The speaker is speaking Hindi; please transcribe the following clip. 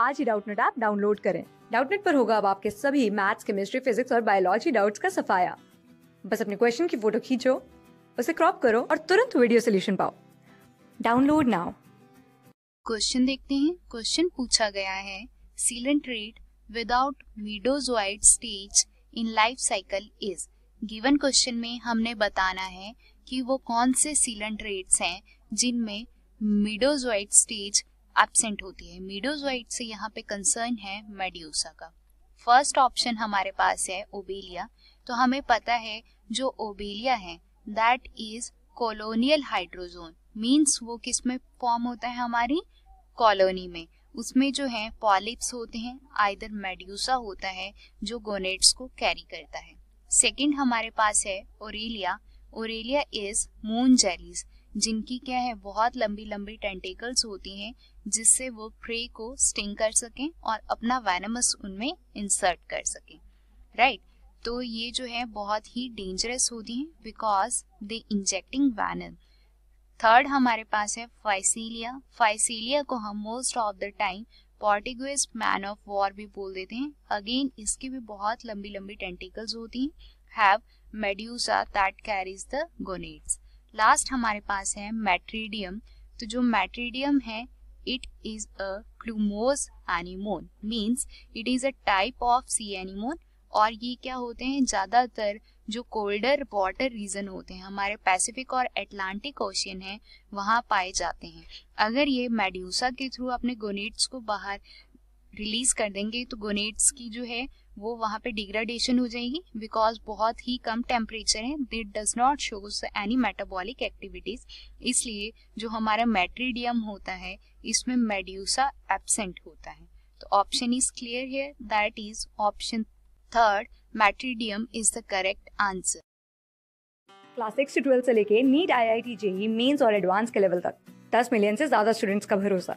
आज ही डाउटनेट ऐप डाउनलोड करें डाउटनेट पर होगा अब आपके सभी मैथ्स केमिस्ट्री फिजिक्स और बायोलॉजी डाउट्स का सफाया बस अपने क्वेश्चन की फोटो खींचो उसे क्रॉप करो और तुरंत वीडियो सोल्यूशन पाओ डाउनलोड नाउ क्वेश्चन देखते हैं क्वेश्चन पूछा गया है coelenterate without medusoid stage in life cycle is given question में हमने बताना है कि वो कौन से सीलेंट रेट्स हैं जिनमें मिडोजोइड स्टेज एबसेंट होती है मीडोजाइट से यहाँ पे कंसर्न है मेड्यूसा का फर्स्ट ऑप्शन हमारे पास है ओबेलिया तो हमें पता है जो ओबेलिया है that is colonial hydrozoan means वो किस में फॉर्म होता है हमारी कॉलोनी में उसमें जो है पॉलिप्स होते हैं आइदर मेड्यूसा होता है जो गोनेट्स को कैरी करता है सेकंड हमारे पास है Aurelia Aurelia is moon jellies जिनकी क्या है बहुत लंबी लंबी टेंटिकल्स होती हैं जिससे वो प्रे को स्टिंग कर सकें और अपना वैनमस उनमें इंसर्ट कर सकें राइट right? तो ये जो है बहुत ही डेंजरस होती हैं because they injecting venom third हमारे पास है फाइसीलिया फाइसीलिया को हम most of the time Portuguese man of war भी बोल देते हैं अगेन इसकी भी बहुत लंबी लंबी टेंटिकल्स होती हैं have medusa that carries the gonads last हमारे पास है मैट्रीडियम तो जो मैट्रीडियम है it is a plumose anemone means it is a type of sea anemone और ये क्या होते हैं ज़्यादातर जो कोल्डर वाटर रीजन होते हैं हमारे पैसिफिक और एटलांटिक ओशियन है वहाँ पाए जाते हैं अगर ये मेड्यूसा के थ्रू अपने गोनेट्स को बाहर रिलीज कर देंगे तो गोनेट्स की जो है वो वहां पे डिग्रेडेशन हो जाएगी बिकॉज बहुत ही कम टेम्परेचर है that does not shows any metabolic activities इसलिए जो हमारा मेट्रीडियम होता है इसमें मेड्यूसा एबसेंट होता है तो ऑप्शन इज क्लियर है that is option third Metridium is the correct answer class six से ट्वेल्थ से लेके NEET I I T JEE mains और एडवांस के लेवल तक दस मिलियन से ज्यादा स्टूडेंट्स का भरोसा